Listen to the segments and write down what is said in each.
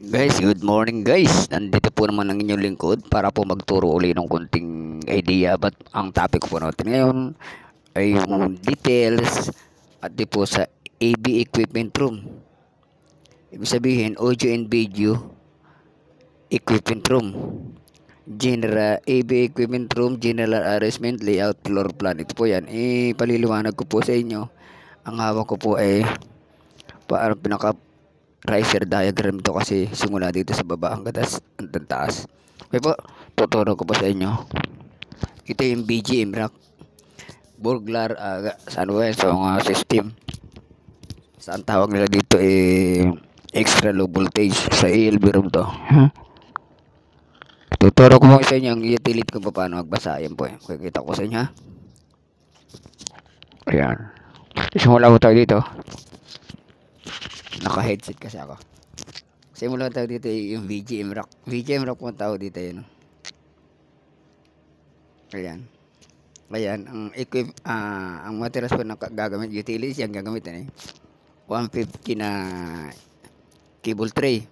Guys, good morning guys. Nandito po naman ang inyong lingkod para po magturo uli ng kunting idea. But ang topic po natin ngayon ay yung details at di po sa AB equipment room. Ibig sabihin, audio and video equipment room. General AB equipment room, general arrangement, layout, floor plan. Ito po yan. Eh, ko po sa inyo. Ang hawak ko po ay parang pinaka riser diagram to kasi simula dito sa baba hanggang taas, hanggang taas. Okay po, tuturo ko po sa inyo. Ito yung BGM rack. Burglar uh, Sunwest so, uh, system. Saan tawag nila dito eh extra low voltage sa ALB room to. Huh? Tuturo ko po sa inyo ang utility kung paano magbasa. Ayan po. eh. Kikita ko sa inyo. Ayan. Simula ko tayo dito. Naka-headset kasi ako. Simulan tayo dito eh, yung VGM rock. VGM rock mo tao dito yun. Oh. Ayan. Ayan, ang equip uh, ang materials po na gagamit utilities yung gagamitin eh. 150 na cable tray.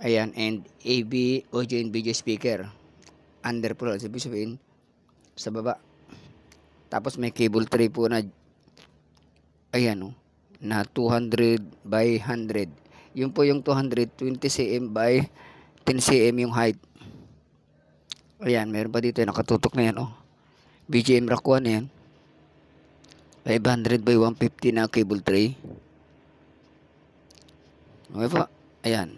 Ayan, and AB audio and video speaker. Under po, sabi sabihin, sa baba. Tapos may cable tray po na, ayan o. Oh na 200 by 100. Yun po yung 220 cm by 10 cm yung height. Ayan, meron pa dito. Nakatutok na yan, oh. BGM rack 1 yan. 500 by 150 na cable tray. Okay pa. Ayan.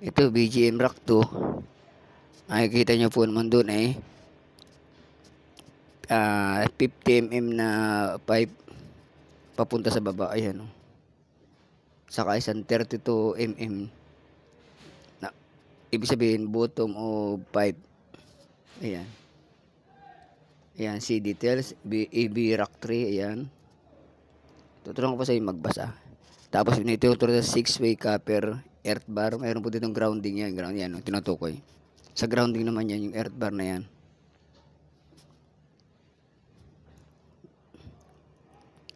Ito, BGM rack 2. Ay, kita nyo po naman dun, eh. Uh, ah, 50mm na 5 papunta sa baba ayan oh. saka isang 32 mm na, ibig sabihin bottom o pipe ayan ayan si details AB rock 3 ayan tuturuan ko pa sa inyo magbasa tapos tinuturo sa 6 way copper earth bar mayroon po ditong grounding yan ground yan no, oh, tinutukoy sa grounding naman yan yung earth bar na yan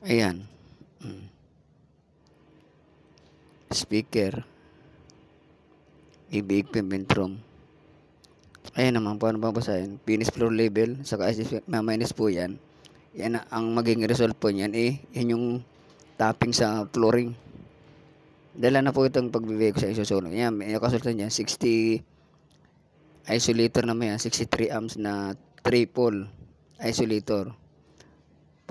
Ayan. Mm. Speaker. Ibig payment from. Ayan naman, paano bang basahin? Finish floor level, saka ma-minus po yan. Yan ang maging result po niyan eh, yan yung tapping sa flooring. Dala na po itong pagbibigay ko sa isusunod. Yan, may kasulta niya, 60 isolator naman yan, 63 amps na triple isolator.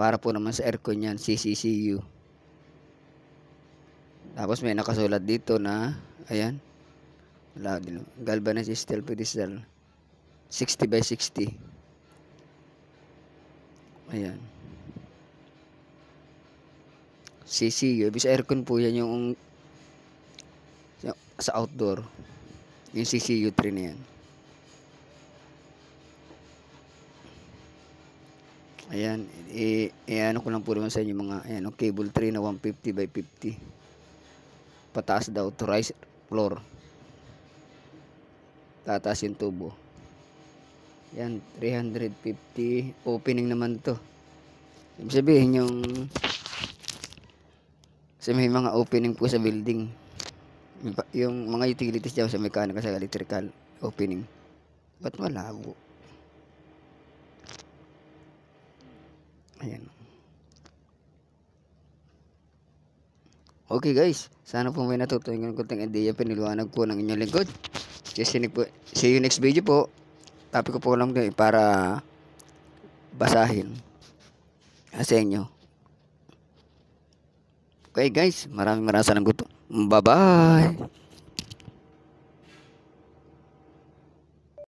Para po naman sa aircon niyan CCCU. Tapos may nakasulat dito na, ayan, wala din, galvanized steel pedestal, 60 by 60. Ayan. CCU, ibig sa aircon po yan yung, yung sa outdoor. Yung CCU 3 na yan. ayan i, ano ko lang po naman sa inyo mga ayan, oh, cable tray na 150 by 50 pataas daw to rise floor tataas yung tubo yan 350 opening naman to ibig sabihin yung kasi may mga opening po sa building yung mga utilities dyan sa mechanical sa electrical opening ba't malabo Ayan. Okay guys, sana po may natutunan ng konting idea piniluanag po ng inyong lingkod. see you next video po. Topic ko po lang din eh, para basahin ah, sa inyo. Okay guys, maraming maraming salamat po. Bye-bye!